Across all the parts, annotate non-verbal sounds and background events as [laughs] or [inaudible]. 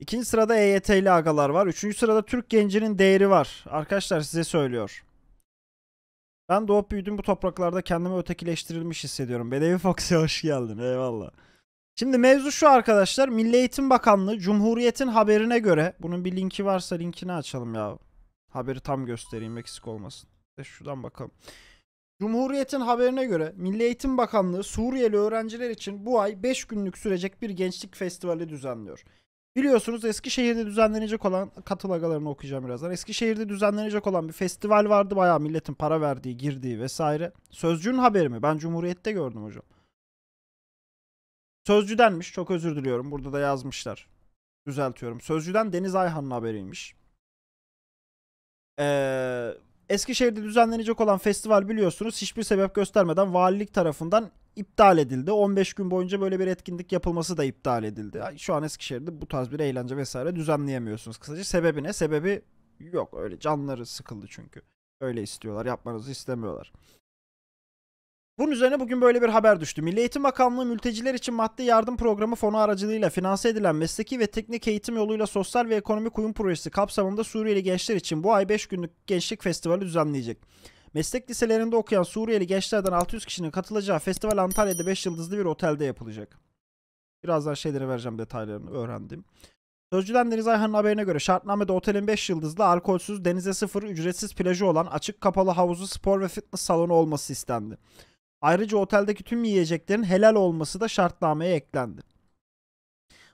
İkinci sırada EYT'li agalar var. Üçüncü sırada Türk gencinin değeri var. Arkadaşlar size söylüyor. Ben doğup büyüdüm bu topraklarda kendimi ötekileştirilmiş hissediyorum. Bedevi Fox'a hoş geldin. Eyvallah. Şimdi mevzu şu arkadaşlar. Milli Eğitim Bakanlığı Cumhuriyet'in haberine göre bunun bir linki varsa linkini açalım ya. Haberi tam göstereyim eksik olmasın. De şuradan bakalım. Cumhuriyet'in haberine göre Milli Eğitim Bakanlığı Suriyeli öğrenciler için bu ay 5 günlük sürecek bir gençlik festivali düzenliyor. Biliyorsunuz Eskişehir'de düzenlenecek olan katıl okuyacağım birazdan. Eskişehir'de düzenlenecek olan bir festival vardı. Bayağı milletin para verdiği, girdiği vesaire. Sözcü'nün haberi mi? Ben Cumhuriyet'te gördüm hocam. Sözcü'denmiş. Çok özür diliyorum. Burada da yazmışlar. Düzeltiyorum. Sözcü'den Deniz Ayhan'ın haberiymiş. Ee, Eskişehir'de düzenlenecek olan festival biliyorsunuz hiçbir sebep göstermeden valilik tarafından iptal edildi. 15 gün boyunca böyle bir etkinlik yapılması da iptal edildi. Şu an Eskişehir'de bu tarz bir eğlence vesaire düzenleyemiyorsunuz. Kısaca sebebi ne? Sebebi yok öyle canları sıkıldı çünkü. Öyle istiyorlar yapmanızı istemiyorlar. Bunun üzerine bugün böyle bir haber düştü. Milli Eğitim Bakanlığı mülteciler için maddi yardım programı fonu aracılığıyla finanse edilen mesleki ve teknik eğitim yoluyla sosyal ve ekonomik uyum projesi kapsamında Suriyeli gençler için bu ay 5 günlük gençlik festivali düzenleyecek. Meslek liselerinde okuyan Suriyeli gençlerden 600 kişinin katılacağı festival Antalya'da 5 yıldızlı bir otelde yapılacak. Birazdan şeyleri vereceğim detaylarını öğrendim. Sözcüden Deniz Ayhan'ın haberine göre şartnamede otelin 5 yıldızlı, alkolsüz, denize sıfır, ücretsiz plajı olan açık kapalı havuzu, spor ve fitness salonu olması istendi. Ayrıca oteldeki tüm yiyeceklerin helal olması da şartnameye eklendi.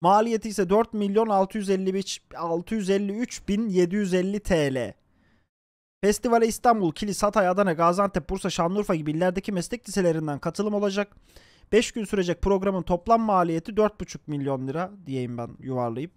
Maliyeti ise 4 milyon 653.750 TL. Festivale İstanbul, Kilis, Hatay, Adana, Gaziantep, Bursa, Şanlıurfa gibi illerdeki meslek liselerinden katılım olacak. 5 gün sürecek programın toplam maliyeti 4,5 milyon lira diyeyim ben yuvarlayıp.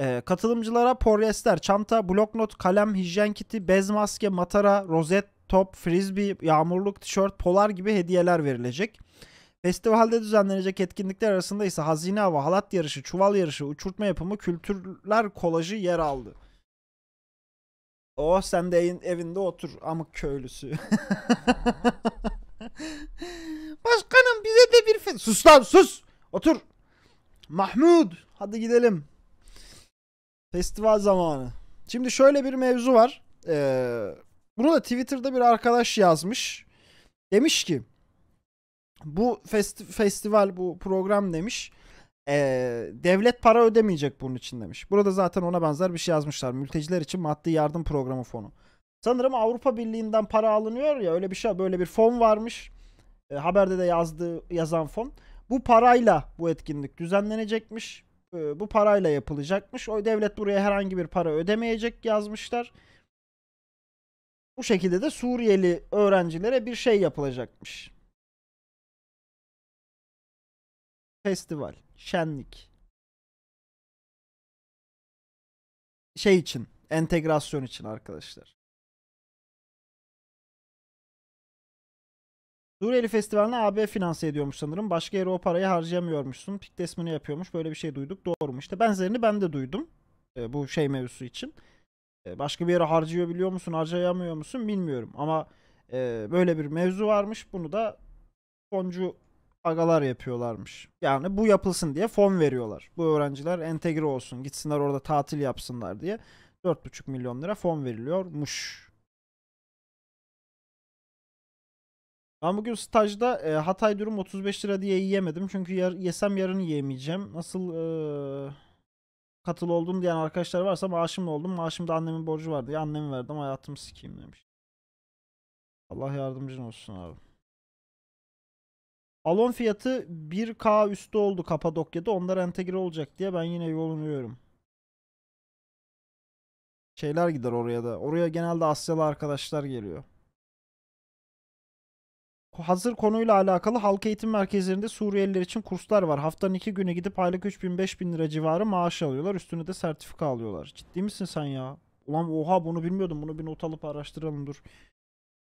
Ee, katılımcılara polyester, çanta, bloknot, kalem, hijyen kiti, bez maske, matara, rozet, top, frisbee, yağmurluk, tişört, polar gibi hediyeler verilecek. Festivalde düzenlenecek etkinlikler arasında ise hazine hava, halat yarışı, çuval yarışı, uçurtma yapımı, kültürler kolajı yer aldı. Oh sen de evinde otur amık köylüsü. [laughs] Başkanım bize de bir fe- Sus lan sus. Otur. Mahmud hadi gidelim. Festival zamanı. Şimdi şöyle bir mevzu var. Ee, bunu da Twitter'da bir arkadaş yazmış. Demiş ki bu festi- festival bu program demiş e, devlet para ödemeyecek bunun için demiş. Burada zaten ona benzer bir şey yazmışlar. Mülteciler için maddi yardım programı fonu. Sanırım Avrupa Birliği'nden para alınıyor ya öyle bir şey böyle bir fon varmış. E, haberde de yazdığı yazan fon. Bu parayla bu etkinlik düzenlenecekmiş. E, bu parayla yapılacakmış. O devlet buraya herhangi bir para ödemeyecek yazmışlar. Bu şekilde de Suriyeli öğrencilere bir şey yapılacakmış. Festival, şenlik. Şey için, entegrasyon için arkadaşlar. Suriyeli festivalini AB finanse ediyormuş sanırım. Başka yere o parayı harcayamıyormuşsun. Pik Pikdesmini yapıyormuş. Böyle bir şey duyduk. Doğru mu? İşte benzerini ben de duydum. E, bu şey mevzusu için. Ee, başka bir yere harcıyor biliyor musun harcayamıyor musun bilmiyorum ama e, böyle bir mevzu varmış bunu da foncu agalar yapıyorlarmış. Yani bu yapılsın diye fon veriyorlar. Bu öğrenciler entegre olsun gitsinler orada tatil yapsınlar diye 4,5 milyon lira fon veriliyormuş. Ben bugün stajda e, Hatay durum 35 lira diye yiyemedim. Çünkü yar, yesem yarın yiyemeyeceğim. Nasıl e, katıl oldum diyen arkadaşlar varsa maaşımla oldum. maaşım da annemin borcu vardı. Ya annemi verdim hayatımı sikeyim demiş. Allah yardımcın olsun abi. Alon fiyatı 1K üstü oldu Kapadokya'da. Onlar entegre olacak diye ben yine yolunuyorum. Şeyler gider oraya da. Oraya genelde Asyalı arkadaşlar geliyor. Hazır konuyla alakalı halk eğitim merkezlerinde Suriyeliler için kurslar var. Haftanın iki günü gidip aylık 3000-5000 lira civarı maaş alıyorlar. Üstüne de sertifika alıyorlar. Ciddi misin sen ya? Ulan oha bunu bilmiyordum. Bunu bir not alıp araştıralım dur.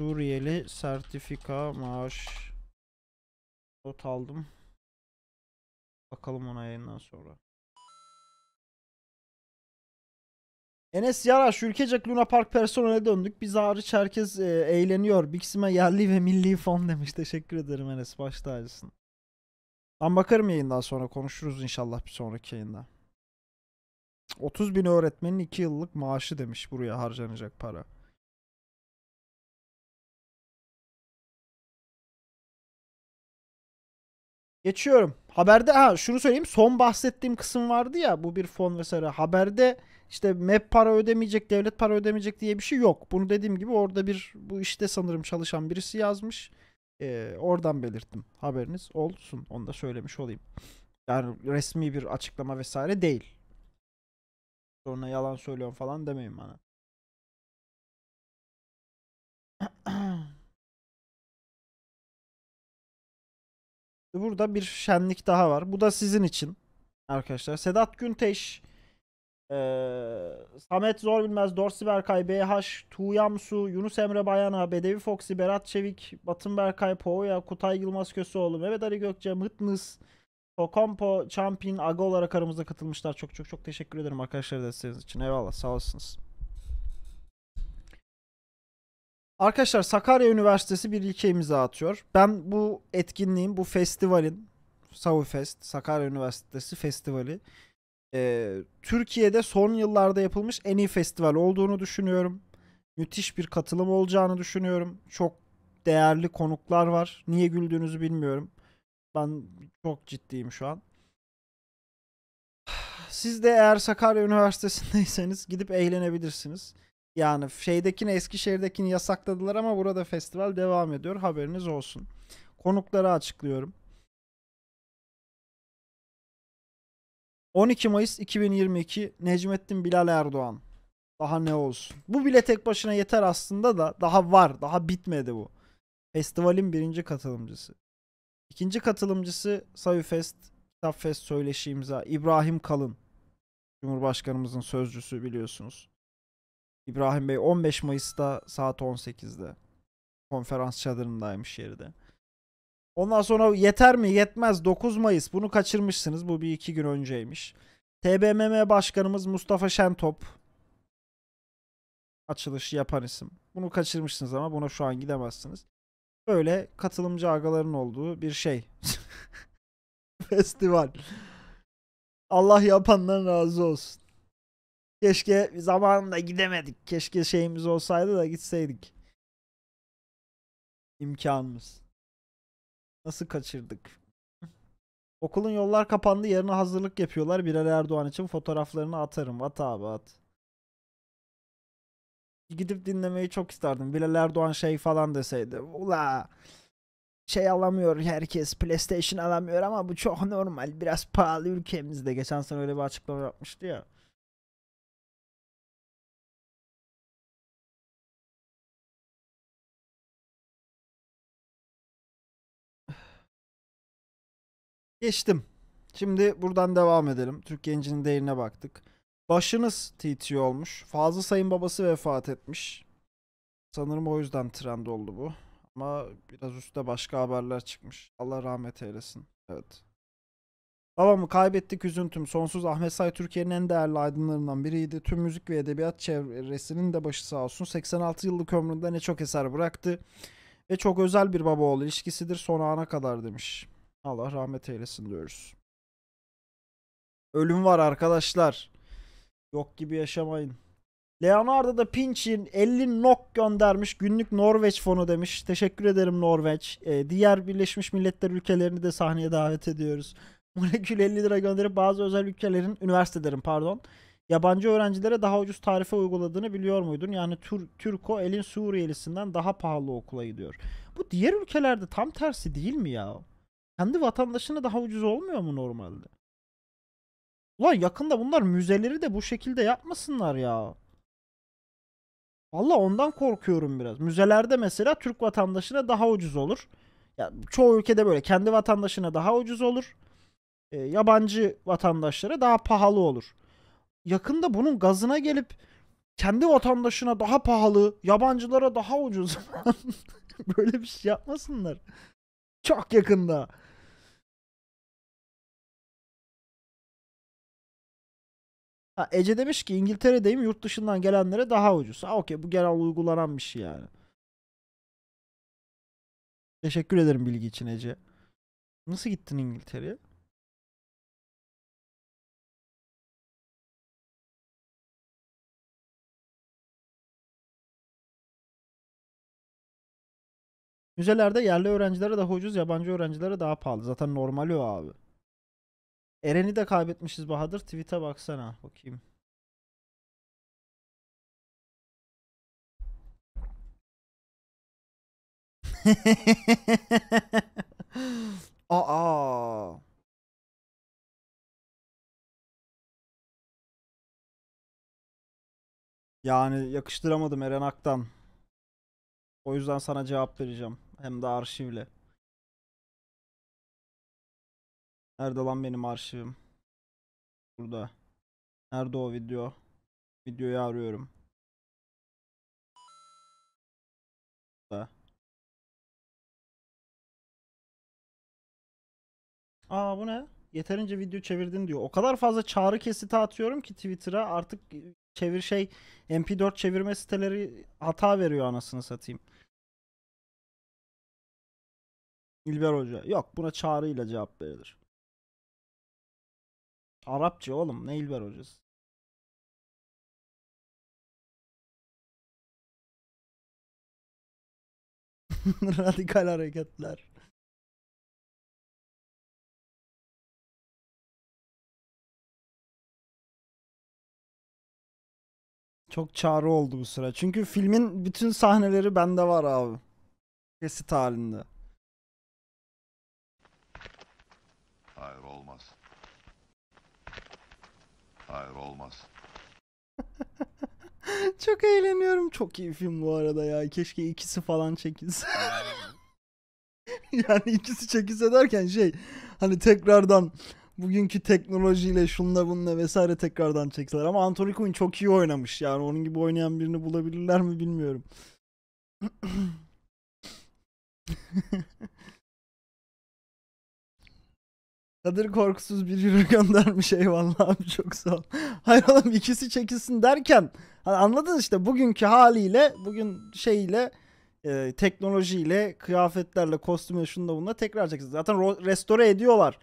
Suriyeli sertifika maaş not aldım. Bakalım ona yayından sonra. Enes Yaraş ülkecek Luna Park personele döndük. Biz hariç herkes e, eğleniyor. Bixime yerli ve milli fon demiş. Teşekkür ederim Enes. Baş tacısın. Ben bakarım yayından sonra. Konuşuruz inşallah bir sonraki yayında. 30 bin öğretmenin 2 yıllık maaşı demiş buraya harcanacak para. Geçiyorum. Haberde ha şunu söyleyeyim son bahsettiğim kısım vardı ya bu bir fon vesaire. Haberde işte MEP para ödemeyecek, devlet para ödemeyecek diye bir şey yok. Bunu dediğim gibi orada bir bu işte sanırım çalışan birisi yazmış. Ee, oradan belirttim. Haberiniz olsun. Onu da söylemiş olayım. Yani resmi bir açıklama vesaire değil. Sonra yalan söylüyorum falan demeyin bana. Burada bir şenlik daha var. Bu da sizin için arkadaşlar. Sedat Günteş, ee, Samet Zor Bilmez, Dorsi Berkay, BH, Tuğyamsu, Yunus Emre Bayana, Bedevi Foxy, Berat Çevik, Batın Berkay, Poğuya, Kutay Yılmaz Köseoğlu, Mehmet Ali Gökçe, Mıtmız, Tokompo, Champion, Aga olarak aramıza katılmışlar. Çok çok çok teşekkür ederim arkadaşlar desteğiniz için. Eyvallah sağ olasınız. Arkadaşlar Sakarya Üniversitesi bir ilke imza atıyor. Ben bu etkinliğin, bu festivalin, Fest, Sakarya Üniversitesi Festivali, e, Türkiye'de son yıllarda yapılmış en iyi festival olduğunu düşünüyorum. Müthiş bir katılım olacağını düşünüyorum. Çok değerli konuklar var. Niye güldüğünüzü bilmiyorum. Ben çok ciddiyim şu an. Siz de eğer Sakarya Üniversitesi'ndeyseniz gidip eğlenebilirsiniz. Yani şeydekini Eskişehir'dekini yasakladılar ama burada festival devam ediyor. Haberiniz olsun. Konukları açıklıyorum. 12 Mayıs 2022 Necmettin Bilal Erdoğan. Daha ne olsun. Bu bile tek başına yeter aslında da daha var. Daha bitmedi bu. Festivalin birinci katılımcısı. İkinci katılımcısı Sayıfest, Fest, Söyleşi imza İbrahim Kalın. Cumhurbaşkanımızın sözcüsü biliyorsunuz. İbrahim Bey 15 Mayıs'ta saat 18'de konferans çadırındaymış yeride. Ondan sonra yeter mi yetmez 9 Mayıs bunu kaçırmışsınız bu bir iki gün önceymiş. TBMM Başkanımız Mustafa Şentop açılışı yapan isim. Bunu kaçırmışsınız ama buna şu an gidemezsiniz. Böyle katılımcı agaların olduğu bir şey. [laughs] Festival. Allah yapandan razı olsun. Keşke zamanında gidemedik. Keşke şeyimiz olsaydı da gitseydik. İmkanımız. Nasıl kaçırdık? [laughs] Okulun yollar kapandı. Yarına hazırlık yapıyorlar. Birer Erdoğan için fotoğraflarını atarım. At abi at. Gidip dinlemeyi çok isterdim. Bilal Erdoğan şey falan deseydi. Ula şey alamıyor herkes. PlayStation alamıyor ama bu çok normal. Biraz pahalı ülkemizde. Geçen sene öyle bir açıklama yapmıştı ya. Geçtim. Şimdi buradan devam edelim. Türk gencinin değerine baktık. Başınız TT olmuş. Fazıl Sayın babası vefat etmiş. Sanırım o yüzden trend oldu bu. Ama biraz üstte başka haberler çıkmış. Allah rahmet eylesin. Evet. Babamı kaybettik üzüntüm. Sonsuz Ahmet Say Türkiye'nin en değerli aydınlarından biriydi. Tüm müzik ve edebiyat çevresinin de başı sağ olsun. 86 yıllık ömründe ne çok eser bıraktı. Ve çok özel bir baba oğlu ilişkisidir son ana kadar demiş. Allah rahmet eylesin diyoruz. Ölüm var arkadaşlar. Yok gibi yaşamayın. Leonardo da Pinchin 50 nok göndermiş. Günlük Norveç fonu demiş. Teşekkür ederim Norveç. Ee, diğer Birleşmiş Milletler ülkelerini de sahneye davet ediyoruz. [laughs] Molekül 50 lira gönderip bazı özel ülkelerin, üniversitelerin pardon, yabancı öğrencilere daha ucuz tarife uyguladığını biliyor muydun? Yani Tür Türko elin Suriyelisinden daha pahalı okula gidiyor. Bu diğer ülkelerde tam tersi değil mi ya? kendi vatandaşına daha ucuz olmuyor mu normalde? Ulan yakında bunlar müzeleri de bu şekilde yapmasınlar ya. Valla ondan korkuyorum biraz. Müzelerde mesela Türk vatandaşına daha ucuz olur. Ya çoğu ülkede böyle kendi vatandaşına daha ucuz olur. E, yabancı vatandaşlara daha pahalı olur. Yakında bunun gazına gelip kendi vatandaşına daha pahalı, yabancılara daha ucuz [laughs] böyle bir şey yapmasınlar. Çok yakında. Ha, Ece demiş ki İngiltere'deyim yurt dışından gelenlere daha ucuz. Ha okey bu genel uygulanan bir şey yani. Teşekkür ederim bilgi için Ece. Nasıl gittin İngiltere'ye? Müzelerde yerli öğrencilere daha ucuz, yabancı öğrencilere daha pahalı. Zaten normali o abi. Eren'i de kaybetmişiz Bahadır. Tweet'e baksana. Bakayım. [laughs] Aa. Yani yakıştıramadım Eren Ak'tan. O yüzden sana cevap vereceğim. Hem de arşivle. Nerede lan benim arşivim? Burada. Nerede o video? Videoyu arıyorum. Burada. Aa bu ne? Yeterince video çevirdin diyor. O kadar fazla çağrı kesiti atıyorum ki Twitter'a artık çevir şey MP4 çevirme siteleri hata veriyor anasını satayım. İlber Hoca. Yok buna çağrıyla cevap verilir. Arapça oğlum ne İlber hocası. [laughs] Radikal hareketler. Çok çağrı oldu bu sıra. Çünkü filmin bütün sahneleri bende var abi. Kesit halinde. Hayır olmaz. [laughs] Çok eğleniyorum. Çok iyi film bu arada ya. Keşke ikisi falan çekilse. [laughs] yani ikisi çekilse derken şey hani tekrardan bugünkü teknolojiyle şunla bunla vesaire tekrardan çektiler. Ama Anthony Quinn çok iyi oynamış. Yani onun gibi oynayan birini bulabilirler mi bilmiyorum. [clears throat] [laughs] Kadir korkusuz bir euro göndermiş eyvallah abi çok sağ ol. [laughs] Hayır oğlum ikisi çekilsin derken hani anladın işte bugünkü haliyle bugün şeyle e, teknolojiyle kıyafetlerle kostümle şunda bununla tekrar çekeceğiz. Zaten restore ediyorlar.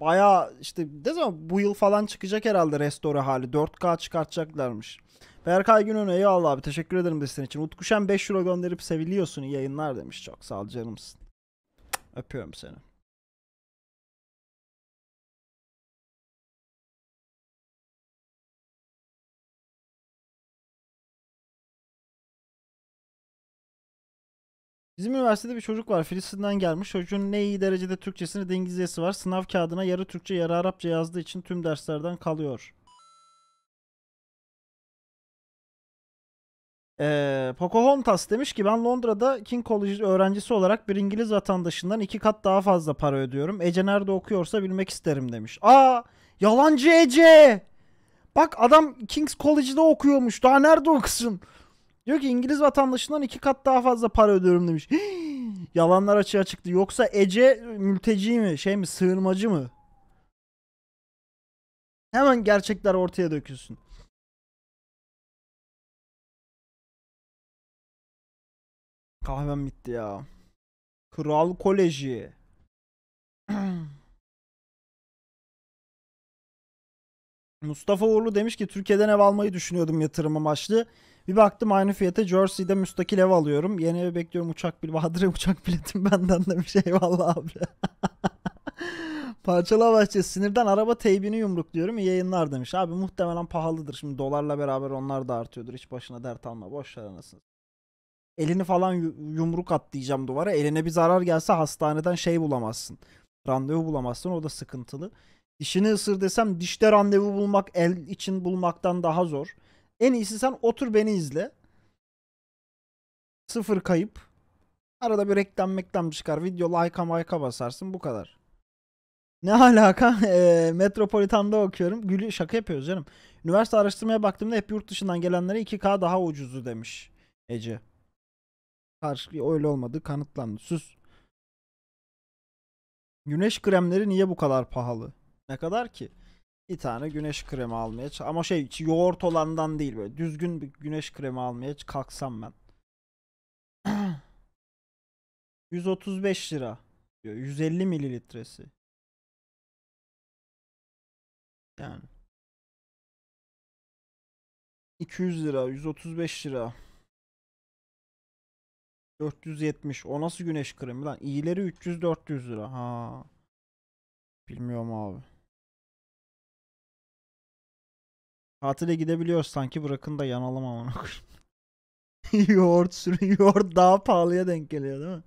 Baya işte ne zaman bu yıl falan çıkacak herhalde restore hali 4K çıkartacaklarmış. Berkay Günönü eyvallah abi teşekkür ederim desin için. Utkuşen 5 euro gönderip seviliyorsun yayınlar demiş çok sağ ol canımsın. Öpüyorum seni. Bizim üniversitede bir çocuk var. Filistin'den gelmiş. Çocuğun ne iyi derecede Türkçesini de İngilizcesi var. Sınav kağıdına yarı Türkçe yarı Arapça yazdığı için tüm derslerden kalıyor. Ee, Pocahontas demiş ki ben Londra'da King College öğrencisi olarak bir İngiliz vatandaşından iki kat daha fazla para ödüyorum. Ece nerede okuyorsa bilmek isterim demiş. Aa yalancı Ece! Bak adam King's College'da okuyormuş. Daha nerede okusun? Diyor ki İngiliz vatandaşından iki kat daha fazla para ödüyorum demiş. [gasps] yalanlar açığa çıktı. Yoksa Ece mülteci mi şey mi sığınmacı mı? Hemen gerçekler ortaya dökülsün. Kahvem bitti ya. Kral Koleji. [clears throat] Mustafa Uğurlu demiş ki Türkiye'den ev almayı düşünüyordum yatırım amaçlı. Bir baktım aynı fiyata Jersey'de müstakil ev alıyorum. Yeni eve bekliyorum uçak bileti. Bahadır'a [laughs] uçak biletim benden de bir şey vallahi abi. [laughs] Parçala başlıyor. Sinirden araba teybini yumrukluyorum. İyi yayınlar demiş. Abi muhtemelen pahalıdır. Şimdi dolarla beraber onlar da artıyordur. Hiç başına dert alma. Boş ver anasını. Elini falan yumruk at diyeceğim duvara. Eline bir zarar gelse hastaneden şey bulamazsın. Randevu bulamazsın. O da sıkıntılı. Dişini ısır desem dişte randevu bulmak el için bulmaktan daha zor. En iyisi sen otur beni izle. Sıfır kayıp. Arada bir reklam meklam çıkar. Video like'a like'a basarsın. Bu kadar. Ne alaka? [laughs] E, Metropolitan'da okuyorum. Gülü şaka yapıyoruz canım. Üniversite araştırmaya baktığımda hep yurt dışından gelenlere 2K daha ucuzu demiş Ece. Karşı öyle olmadı kanıtlandı. Sus. Güneş kremleri niye bu kadar pahalı? Ne kadar ki? bir tane güneş kremi almaya ama şey yoğurt olandan değil böyle düzgün bir güneş kremi almaya kalksam ben. 135 [clears throat] lira diyor. 150 mililitresi. Yani 200 lira, 135 lira. 470. O nasıl güneş kremi lan? İyileri 300 400 lira. Ha. Bilmiyorum abi. Tatile gidebiliyoruz sanki bırakın da yanalım amına koyayım. [laughs] yoğurt sürün yoğurt daha pahalıya denk geliyor değil mi?